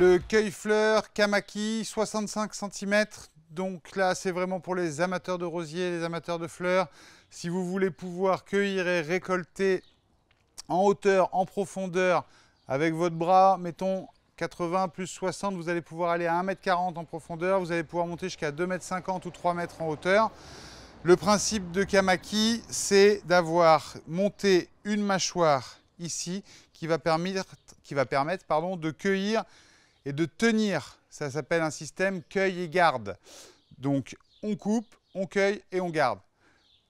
Le cueil-fleur Kamaki, 65 cm. Donc là, c'est vraiment pour les amateurs de rosiers, les amateurs de fleurs. Si vous voulez pouvoir cueillir et récolter en hauteur, en profondeur, avec votre bras, mettons 80 plus 60, vous allez pouvoir aller à 1m40 en profondeur, vous allez pouvoir monter jusqu'à 2m50 ou 3m en hauteur. Le principe de Kamaki, c'est d'avoir monté une mâchoire ici qui va permettre, qui va permettre pardon, de cueillir et de tenir. Ça s'appelle un système cueille et garde. Donc on coupe, on cueille et on garde.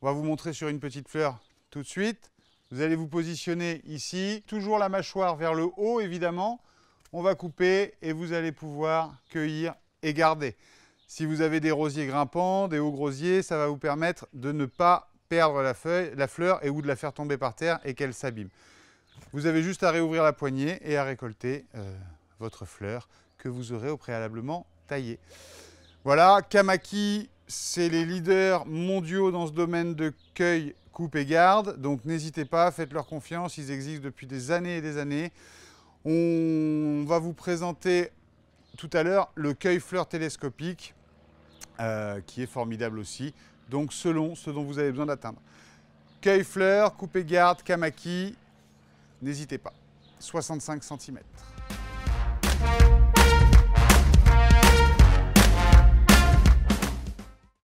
On va vous montrer sur une petite fleur tout de suite. Vous allez vous positionner ici, toujours la mâchoire vers le haut évidemment. On va couper et vous allez pouvoir cueillir et garder. Si vous avez des rosiers grimpants, des hauts grosiers, ça va vous permettre de ne pas perdre la, feuille, la fleur et ou de la faire tomber par terre et qu'elle s'abîme. Vous avez juste à réouvrir la poignée et à récolter euh, votre fleur que vous aurez au préalablement taillée. Voilà, Kamaki, c'est les leaders mondiaux dans ce domaine de cueil, coupe et garde. Donc n'hésitez pas, faites-leur confiance, ils existent depuis des années et des années. On va vous présenter tout à l'heure le cueil-fleur télescopique, euh, qui est formidable aussi, donc selon ce dont vous avez besoin d'atteindre. Cueil-fleur, coupe et garde, kamaki, n'hésitez pas, 65 cm.